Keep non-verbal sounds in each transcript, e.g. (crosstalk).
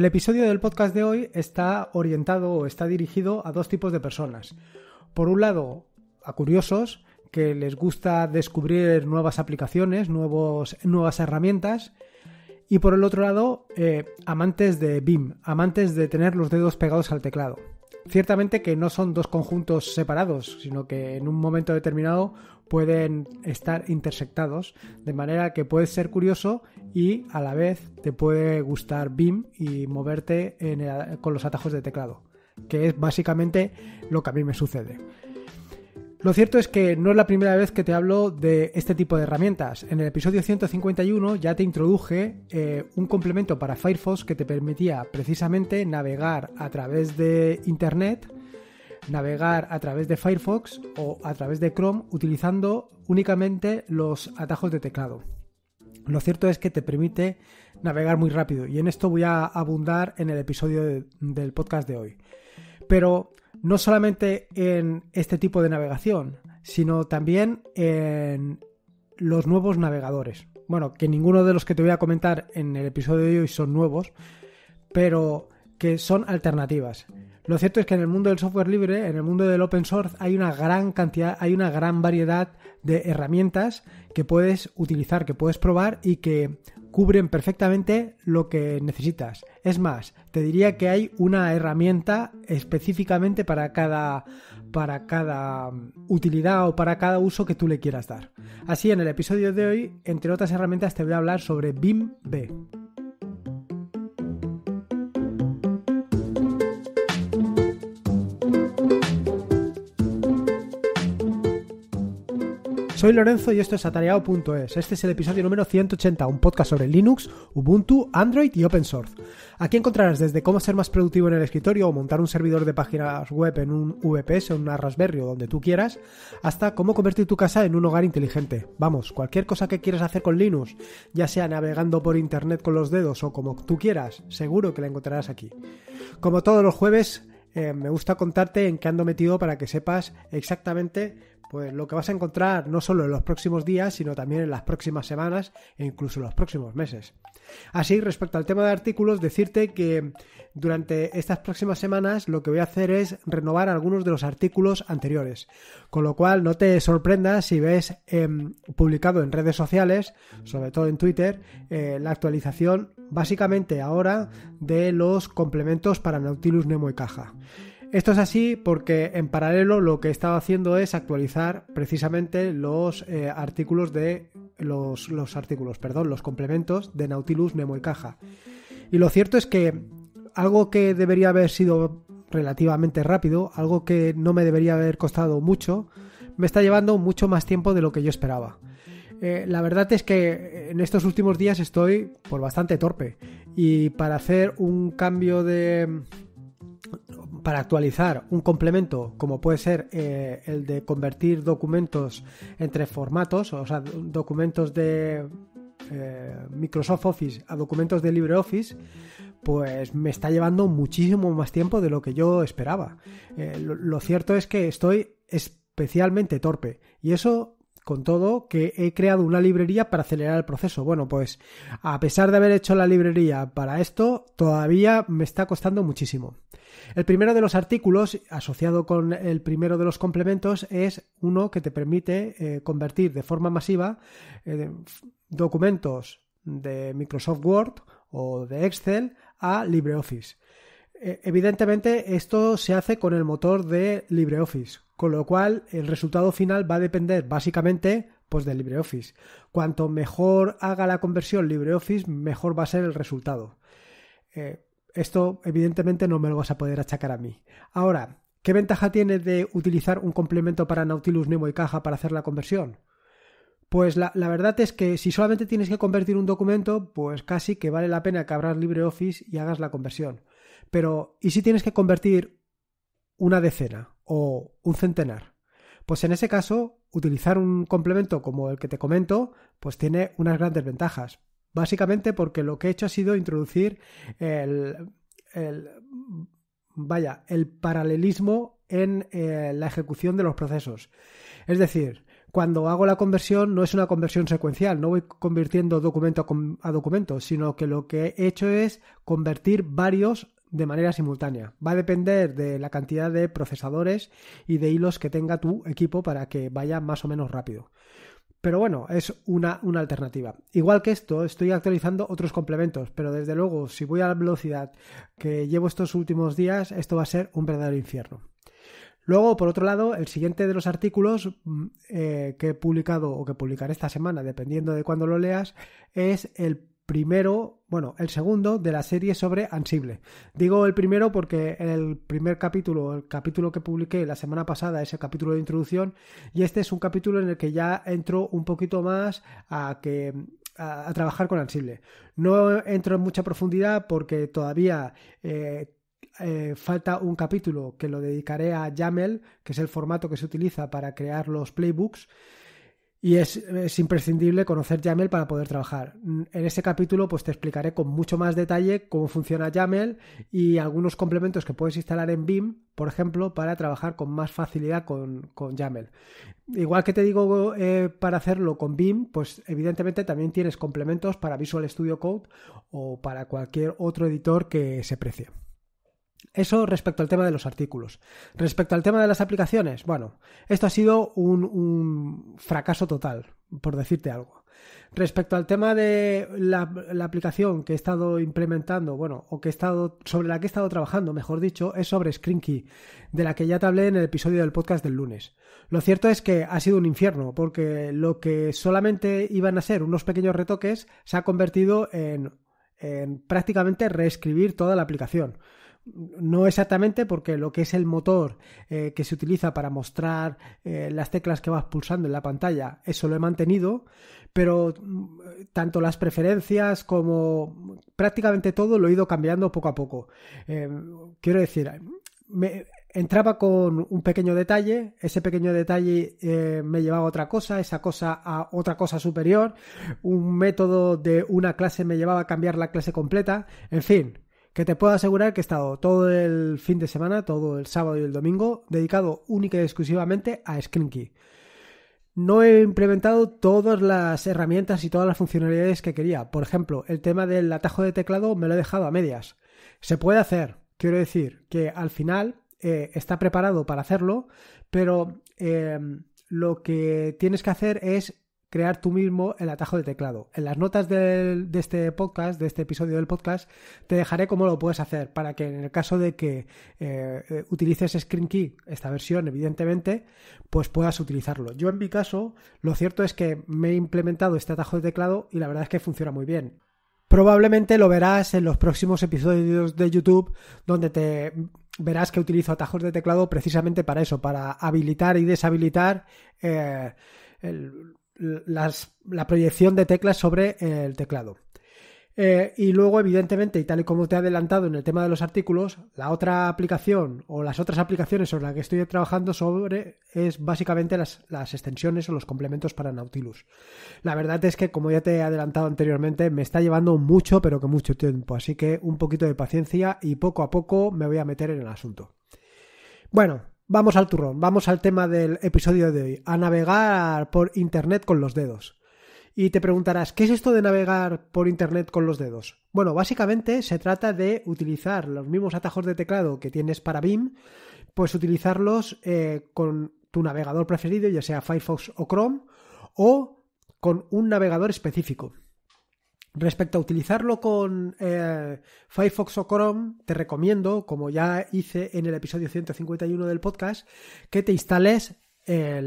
El episodio del podcast de hoy está orientado o está dirigido a dos tipos de personas. Por un lado, a curiosos que les gusta descubrir nuevas aplicaciones, nuevos, nuevas herramientas. Y por el otro lado, eh, amantes de BIM, amantes de tener los dedos pegados al teclado. Ciertamente que no son dos conjuntos separados, sino que en un momento determinado pueden estar intersectados, de manera que puedes ser curioso y a la vez te puede gustar BIM y moverte con los atajos de teclado, que es básicamente lo que a mí me sucede. Lo cierto es que no es la primera vez que te hablo de este tipo de herramientas. En el episodio 151 ya te introduje eh, un complemento para Firefox que te permitía precisamente navegar a través de Internet, navegar a través de Firefox o a través de Chrome utilizando únicamente los atajos de teclado. Lo cierto es que te permite navegar muy rápido y en esto voy a abundar en el episodio del podcast de hoy. Pero no solamente en este tipo de navegación, sino también en los nuevos navegadores. Bueno, que ninguno de los que te voy a comentar en el episodio de hoy son nuevos, pero que son alternativas. Lo cierto es que en el mundo del software libre, en el mundo del open source, hay una gran cantidad, hay una gran variedad de herramientas que puedes utilizar, que puedes probar y que cubren perfectamente lo que necesitas. Es más, te diría que hay una herramienta específicamente para cada, para cada mm, utilidad o para cada uso que tú le quieras dar. Así, en el episodio de hoy, entre otras herramientas, te voy a hablar sobre BIM B. Soy Lorenzo y esto es atareado.es. Este es el episodio número 180, un podcast sobre Linux, Ubuntu, Android y Open Source. Aquí encontrarás desde cómo ser más productivo en el escritorio o montar un servidor de páginas web en un VPS en una Raspberry o donde tú quieras, hasta cómo convertir tu casa en un hogar inteligente. Vamos, cualquier cosa que quieras hacer con Linux, ya sea navegando por internet con los dedos o como tú quieras, seguro que la encontrarás aquí. Como todos los jueves, eh, me gusta contarte en qué ando metido para que sepas exactamente pues lo que vas a encontrar no solo en los próximos días, sino también en las próximas semanas e incluso en los próximos meses. Así, respecto al tema de artículos, decirte que durante estas próximas semanas lo que voy a hacer es renovar algunos de los artículos anteriores, con lo cual no te sorprendas si ves em, publicado en redes sociales, sobre todo en Twitter, eh, la actualización básicamente ahora de los complementos para Nautilus Nemo y Caja. Esto es así porque en paralelo lo que he estado haciendo es actualizar precisamente los eh, artículos de los, artículos, perdón, los complementos de Nautilus, Nemo y Caja. Y lo cierto es que algo que debería haber sido relativamente rápido, algo que no me debería haber costado mucho, me está llevando mucho más tiempo de lo que yo esperaba. Eh, la verdad es que en estos últimos días estoy por bastante torpe y para hacer un cambio de para actualizar un complemento como puede ser eh, el de convertir documentos entre formatos, o sea, documentos de eh, Microsoft Office a documentos de LibreOffice, pues me está llevando muchísimo más tiempo de lo que yo esperaba. Eh, lo, lo cierto es que estoy especialmente torpe y eso con todo, que he creado una librería para acelerar el proceso. Bueno, pues a pesar de haber hecho la librería para esto, todavía me está costando muchísimo. El primero de los artículos, asociado con el primero de los complementos, es uno que te permite eh, convertir de forma masiva eh, documentos de Microsoft Word o de Excel a LibreOffice. E, evidentemente, esto se hace con el motor de LibreOffice con lo cual, el resultado final va a depender básicamente pues, del LibreOffice. Cuanto mejor haga la conversión LibreOffice, mejor va a ser el resultado. Eh, esto, evidentemente, no me lo vas a poder achacar a mí. Ahora, ¿qué ventaja tiene de utilizar un complemento para Nautilus, Nemo y Caja para hacer la conversión? Pues la, verdad es que si solamente tienes que convertir un documento, pues casi que vale la pena que abras LibreOffice y hagas la conversión. Pero, ¿y si tienes que convertir una decena o un centenar. Pues en ese caso, utilizar un complemento como el que te comento, pues tiene unas grandes ventajas. Básicamente porque lo que he hecho ha sido introducir el, vaya, el paralelismo en eh, la ejecución de los procesos. Es decir, cuando hago la conversión no es una conversión secuencial, no voy convirtiendo documento a documento, sino que lo que he hecho es convertir varios de manera simultánea. Va a depender de la cantidad de procesadores y de hilos que tenga tu equipo para que vaya más o menos rápido. Pero bueno, es una, una, alternativa. Igual que esto, estoy actualizando otros complementos, pero desde luego, si voy a la velocidad que llevo estos últimos días, esto va a ser un verdadero infierno. Luego, por otro lado, el siguiente de los artículos mm, eh, que he publicado o que publicaré esta semana, dependiendo de cuándo lo leas, es el primero, bueno, el segundo de la serie sobre Ansible. Digo el primero porque el primer capítulo, el capítulo que publiqué la semana pasada es el capítulo de introducción y este es un capítulo en el que ya entro un poquito más a que a, trabajar con Ansible. No entro en mucha profundidad porque todavía eh, eh, falta un capítulo que lo dedicaré a YAML, que es el formato que se utiliza para crear los playbooks y es, imprescindible conocer YAML para poder trabajar. En ese capítulo pues te explicaré con mucho más detalle cómo funciona YAML y algunos complementos que puedes instalar en BIM, por ejemplo, para trabajar con más facilidad con, con YAML. Igual que te digo eh, para hacerlo con BIM, pues evidentemente también tienes complementos para Visual Studio Code o para cualquier otro editor que se precie. Eso respecto al tema de los artículos. Respecto al tema de las aplicaciones, bueno, esto ha sido un, fracaso total, por decirte algo. Respecto al tema de la, aplicación que he estado implementando, bueno, o que he estado, sobre la que he estado trabajando, mejor dicho, es sobre Screenkey, de la que ya te hablé en el episodio del podcast del lunes. Lo cierto es que ha sido un infierno, porque lo que solamente iban a ser unos pequeños retoques se ha convertido en prácticamente reescribir toda la aplicación no exactamente porque lo que es el motor eh, que se utiliza para mostrar eh, las teclas que vas pulsando en la pantalla, eso lo he mantenido, pero mm, tanto las preferencias como prácticamente todo lo he ido cambiando poco a poco. Eh, quiero decir, me, entraba con un pequeño detalle, ese pequeño detalle me llevaba a otra cosa, esa cosa a otra cosa superior, un método de una clase me llevaba a cambiar la clase completa, en fin, que te puedo asegurar que he estado todo el fin de semana, todo el sábado y el domingo, dedicado única y exclusivamente a ScreenKey. No he implementado todas las herramientas y todas las funcionalidades que quería. Por ejemplo, el tema del atajo de teclado me lo he dejado a medias. Se puede hacer, quiero decir, que al final eh, está preparado para hacerlo, pero eh, lo que tienes que hacer es crear tú mismo el atajo de teclado. En las notas de este podcast, de este episodio del podcast, te dejaré cómo lo puedes hacer para que en el caso de que eh, eh, utilices Screen Key, esta versión evidentemente, pues puedas utilizarlo. Yo en mi caso, lo cierto es que me he implementado este atajo de teclado y la verdad es que funciona muy bien. Probablemente lo verás en los próximos episodios de YouTube donde te verás que utilizo atajos de teclado precisamente para eso, para habilitar y deshabilitar eh, el, la proyección de teclas sobre el teclado. Eh, y luego, evidentemente, y tal y como te he adelantado en el tema de los artículos, la otra aplicación o las otras aplicaciones sobre las que estoy trabajando sobre es básicamente las, las extensiones o los complementos para Nautilus. La verdad es que, como ya te he adelantado anteriormente, me está llevando mucho, pero que mucho tiempo, así que un poquito de paciencia y poco a poco me voy a meter en el asunto. Bueno, Vamos al turrón, vamos al tema del episodio de hoy, a navegar por Internet con los dedos. Y te preguntarás, ¿qué es esto de navegar por Internet con los dedos? Bueno, básicamente se trata de utilizar los mismos atajos de teclado que tienes para BIM, pues utilizarlos eh, con tu navegador preferido, ya sea Firefox o Chrome, o con un navegador específico. Respecto a utilizarlo con eh, Firefox o Chrome, te recomiendo, como ya hice en el episodio 151 del podcast, que te instales eh,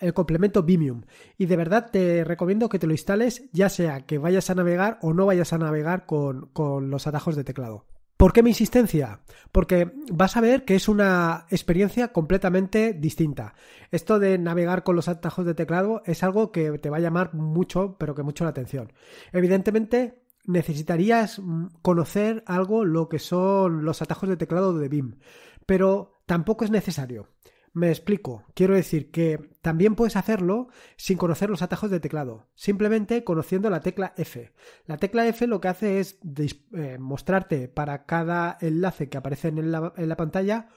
el complemento Vimium. Y de verdad te recomiendo que te lo instales ya sea que vayas a navegar o no vayas a navegar con los atajos de teclado. ¿Por qué mi insistencia? Porque vas a ver que es una experiencia completamente distinta. Esto de navegar con los atajos de teclado es algo que te va a llamar mucho, pero que mucho la atención. Evidentemente, necesitarías mm, conocer algo lo que son los atajos de teclado de BIM, pero tampoco es necesario. Me explico. Quiero decir que también puedes hacerlo sin conocer los atajos de teclado, simplemente conociendo la tecla F. La tecla F lo que hace es eh, mostrarte para cada enlace que aparece en la, pantalla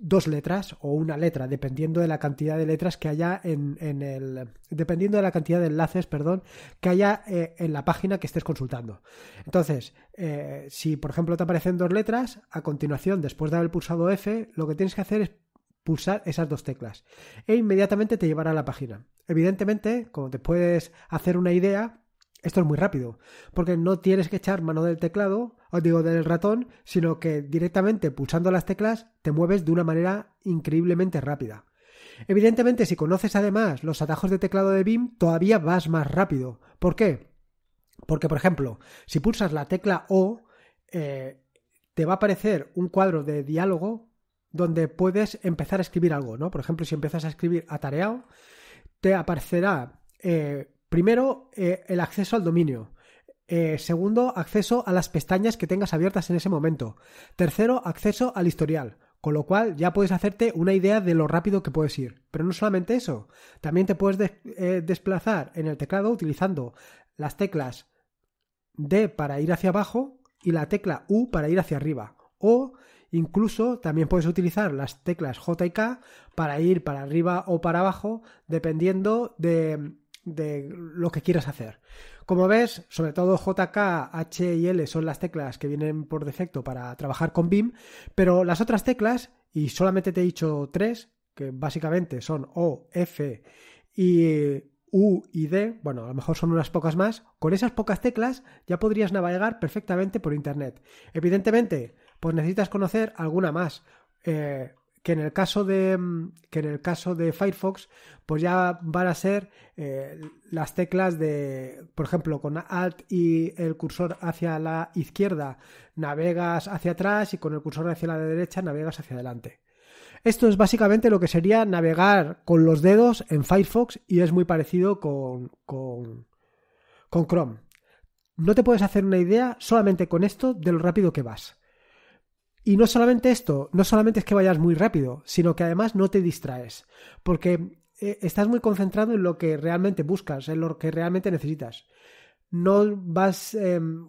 dos letras o una letra, dependiendo de la cantidad de letras que haya en, el. dependiendo de la cantidad de enlaces, perdón, que haya eh, en la página que estés consultando. Entonces, eh, si por ejemplo te aparecen dos letras, a continuación, después de haber pulsado F, lo que tienes que hacer es pulsar esas dos teclas e inmediatamente te llevará a la página. Evidentemente, como te puedes hacer una idea, esto es muy rápido, porque no tienes que echar mano del teclado, os digo del ratón, sino que directamente pulsando las teclas te mueves de una manera increíblemente rápida. Evidentemente, si conoces además los atajos de teclado de BIM, todavía vas más rápido. ¿Por qué? Porque, por ejemplo, si pulsas la tecla O, eh, te va a aparecer un cuadro de diálogo donde puedes empezar a escribir algo, ¿no? Por ejemplo, si empiezas a escribir atareado, te aparecerá eh, primero eh, el acceso al dominio. Eh, segundo, acceso a las pestañas que tengas abiertas en ese momento. Tercero, acceso al historial. Con lo cual ya puedes hacerte una idea de lo rápido que puedes ir. Pero no solamente eso, también te puedes desplazar en el teclado utilizando las teclas D para ir hacia abajo y la tecla U para ir hacia arriba. O Incluso también puedes utilizar las teclas J y K para ir para arriba o para abajo dependiendo de, lo que quieras hacer. Como ves, sobre todo JK, H y L son las teclas que vienen por defecto para trabajar con BIM, pero las otras teclas, y solamente te he dicho tres, que básicamente son O, F y U y D, bueno, a lo mejor son unas pocas más, con esas pocas teclas ya podrías navegar perfectamente por Internet. Evidentemente, pues necesitas conocer alguna más. Eh, que en el caso de mm, que en el caso de Firefox pues ya van a ser eh, las teclas de por ejemplo con Alt y el cursor hacia la izquierda navegas hacia atrás y con el cursor hacia la derecha navegas hacia adelante esto es básicamente lo que sería navegar con los dedos en Firefox y es muy parecido con con, con Chrome no te puedes hacer una idea solamente con esto de lo rápido que vas y no solamente esto, no solamente es que vayas muy rápido, sino que además no te distraes, porque eh, estás muy concentrado en lo que realmente buscas, en lo que realmente necesitas. No vas em,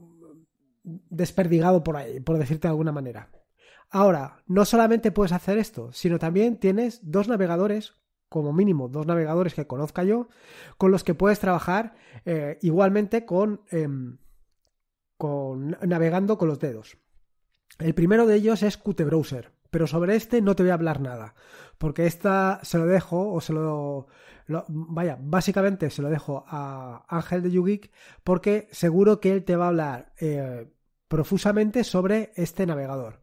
desperdigado por ahí, por decirte de alguna manera. Ahora, no solamente puedes hacer esto, sino también tienes dos navegadores, como mínimo dos navegadores que conozca yo, con los que puedes trabajar eh, igualmente con, em, con navegando con los dedos. El primero de ellos es Qt Browser, pero sobre este no te voy a hablar nada, porque esta se lo dejo o se lo, vaya, básicamente se lo dejo a Ángel de YouGeek porque seguro que él te va a hablar eh, profusamente sobre este navegador.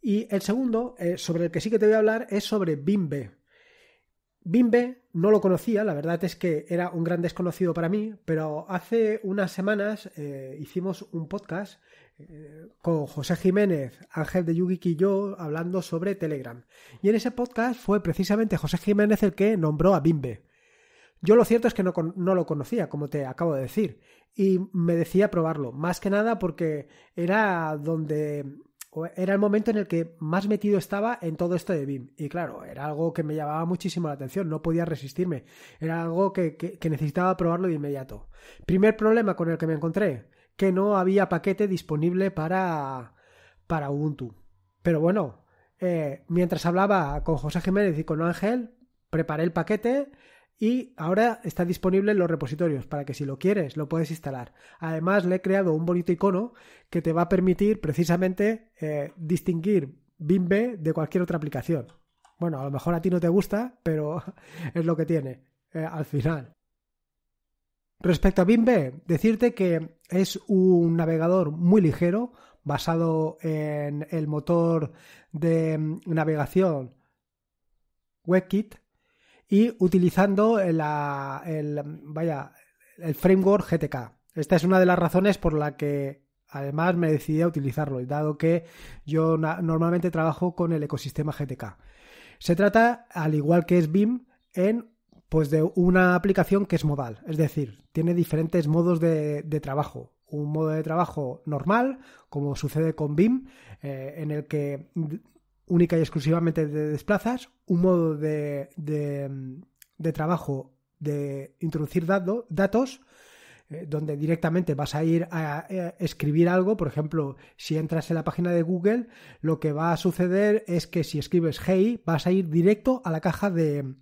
Y el segundo, eh, sobre el que sí que te voy a hablar, es sobre Bimbe. Bimbe no lo conocía, la verdad es que era un gran desconocido para mí, pero hace unas semanas eh, hicimos un podcast con José Jiménez, Ángel de Yugi y yo hablando sobre Telegram. Y en ese podcast fue precisamente José Jiménez el que nombró a Bimbe. Yo lo cierto es que no, no, lo conocía, como te acabo de decir, y me decía probarlo, más que nada porque era donde era el momento en el que más metido estaba en todo esto de BIM. Y claro, era algo que me llamaba muchísimo la atención, no podía resistirme. Era algo que necesitaba probarlo de inmediato. Primer problema con el que me encontré, que no había paquete disponible para, para Ubuntu. Pero bueno, eh, mientras hablaba con José Jiménez y con Ángel, preparé el paquete y ahora está disponible en los repositorios para que si lo quieres lo puedes instalar. Además le he creado un bonito icono que te va a permitir precisamente eh, distinguir Bimbe de cualquier otra aplicación. Bueno, a lo mejor a ti no te gusta, pero (laughs) es lo que tiene eh, al final. Respecto a bimbe decirte que es un navegador muy ligero, basado en el motor de navegación WebKit y utilizando el, vaya, el framework GTK. Esta es una de las razones por la que además me decidí a utilizarlo, dado que yo normalmente trabajo con el ecosistema GTK. Se trata, al igual que es BIM, en pues de una aplicación que es modal, es decir, tiene diferentes modos de, trabajo. Un modo de trabajo normal, como sucede con BIM, eh, en el que única y exclusivamente te desplazas, un modo de, trabajo de introducir datos, eh, donde directamente vas a ir a, a, eh, escribir algo, por ejemplo, si entras en la página de Google, lo que va a suceder es que si escribes hey, vas a ir directo a la caja de,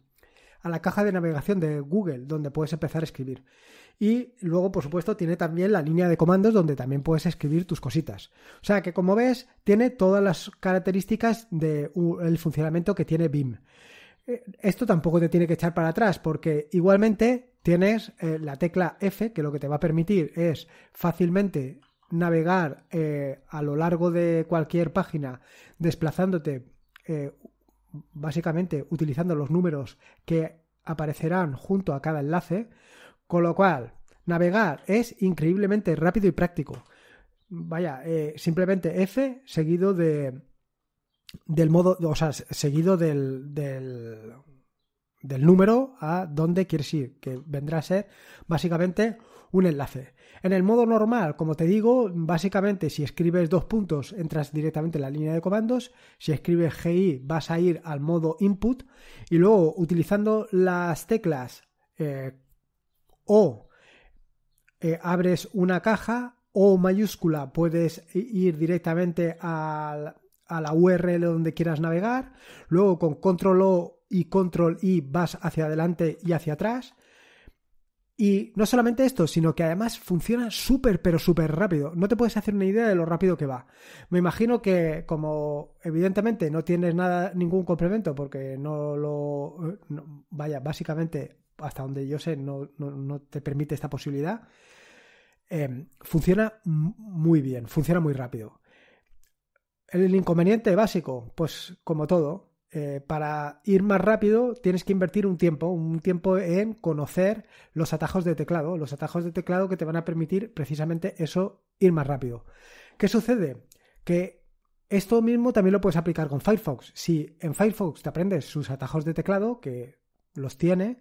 a la caja de navegación de Google, donde puedes empezar a escribir. Y luego, por supuesto, tiene también la línea de comandos donde también puedes escribir tus cositas. O sea que, como ves, tiene todas las características del el funcionamiento que tiene BIM. Eh, esto tampoco te tiene que echar para atrás porque igualmente tienes eh, la tecla F que lo que te va a permitir es fácilmente navegar eh, a lo largo de cualquier página desplazándote básicamente utilizando los números que aparecerán junto a cada enlace, con lo cual navegar es increíblemente rápido y práctico. Vaya, eh, simplemente F seguido del modo, o sea, seguido del, del, del número a donde quieres ir, que vendrá a ser básicamente un enlace. En el modo normal, como te digo, básicamente si escribes dos puntos entras directamente en la línea de comandos, si escribes GI vas a ir al modo input y luego utilizando las teclas eh, O eh, abres una caja o mayúscula puedes ir directamente al, a la URL donde quieras navegar, luego con control O y control I vas hacia adelante y hacia atrás y no solamente esto, sino que además funciona súper, pero súper rápido. No te puedes hacer una idea de lo rápido que va. Me imagino que, como evidentemente no tienes nada, ningún complemento, porque no lo. Eh, vaya, básicamente, hasta donde yo sé, no, no, no te permite esta posibilidad. Em, funciona muy bien, funciona muy rápido. El inconveniente básico, pues como todo, eh, para ir más rápido tienes que invertir un tiempo, un tiempo en conocer los atajos de teclado, los atajos de teclado que te van a permitir precisamente eso, ir más rápido. ¿Qué sucede? Que esto mismo también lo puedes aplicar con Firefox. Si en Firefox te aprendes sus atajos de teclado, que los tiene,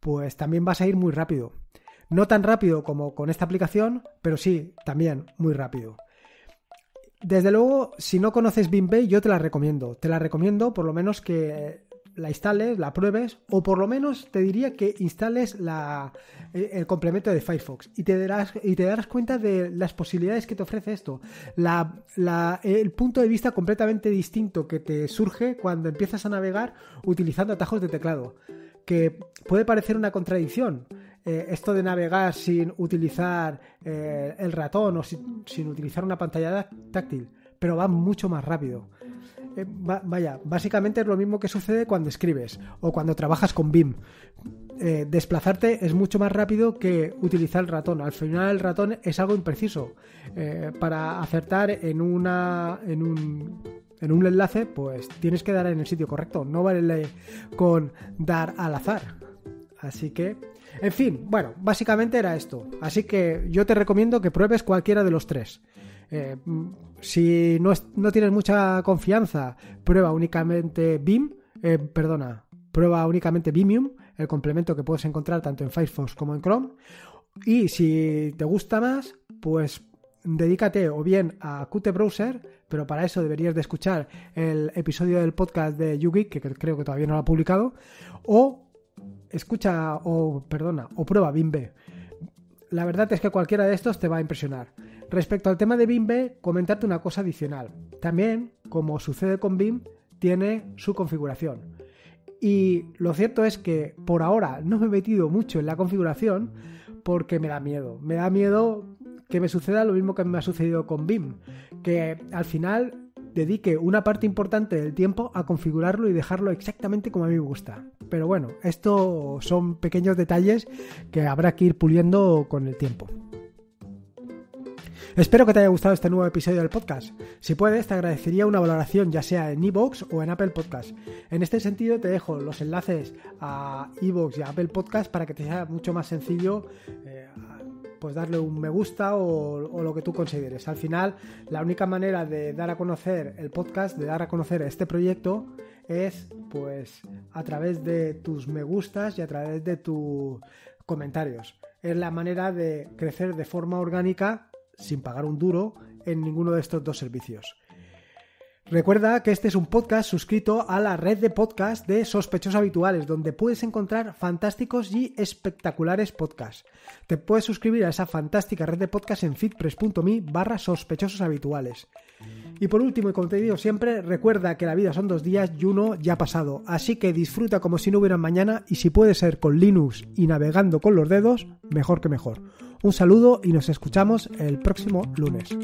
pues también vas a ir muy rápido. No tan rápido como con esta aplicación, pero sí, también muy rápido. Desde luego, si no conoces BinBay, yo te la recomiendo. Te la recomiendo por lo menos que la instales, la pruebes, o por lo menos te diría que instales el, complemento de Firefox y te, darás, y te darás cuenta de las posibilidades que te ofrece esto. el punto de vista completamente distinto que te surge cuando empiezas a navegar utilizando atajos de teclado, que puede parecer una contradicción. Eh, esto de navegar sin utilizar eh, el ratón o sin, utilizar una pantalla táctil, pero va mucho más rápido. Eh, vaya, básicamente es lo mismo que sucede cuando escribes o cuando trabajas con BIM. desplazarte es mucho más rápido que utilizar el ratón. Al final el ratón es algo impreciso. para acertar en una. en un en un enlace, pues tienes que dar en el sitio correcto. No vale con dar al azar. Así que en fin, bueno, básicamente era esto. Así que yo te recomiendo que pruebes cualquiera de los tres. Eh, si no, no, tienes mucha confianza, prueba únicamente BIM, eh, perdona, prueba únicamente Vimium, el complemento que puedes encontrar tanto en Firefox como en Chrome. Y si te gusta más, pues dedícate o bien a Qt Browser, pero para eso deberías de escuchar el episodio del podcast de YouGeek, que creo que todavía no lo ha publicado, o escucha o perdona o prueba BIMBE. La verdad es que cualquiera de estos te va a impresionar. Respecto al tema de BIMBE, comentarte una cosa adicional. También, como sucede con BIM, tiene su configuración. Y lo cierto es que por ahora no me he metido mucho en la configuración porque me da miedo. Me da miedo que me suceda lo mismo que me ha sucedido con BIM, que al final dedique una parte importante del tiempo a configurarlo y dejarlo exactamente como a mí me gusta. Pero bueno, esto son pequeños detalles que habrá que ir puliendo con el tiempo. Espero que te haya gustado este nuevo episodio del podcast. Si puedes, te agradecería una valoración ya sea en iVoox o en Apple Podcast. En este sentido, te dejo los enlaces a iVoox y a Apple Podcast para que te sea mucho más sencillo eh, pues darle un me gusta o, lo que tú consideres. Al final, la única manera de dar a conocer el podcast, de dar a conocer este proyecto, es pues a través de tus me gustas y a través de tus comentarios. Es la manera de crecer de forma orgánica sin pagar un duro en ninguno de estos dos servicios. Recuerda que este es un podcast suscrito a la red de podcast de Sospechosos Habituales, donde puedes encontrar fantásticos y espectaculares podcasts. Te puedes suscribir a esa fantástica red de podcast en fitpress.me barra sospechosos habituales. Y por último, y contenido siempre, recuerda que la vida son dos días y uno ya pasado, así que disfruta como si no hubiera mañana y si puede ser con Linux y navegando con los dedos, mejor que mejor. Un saludo y nos escuchamos el próximo lunes.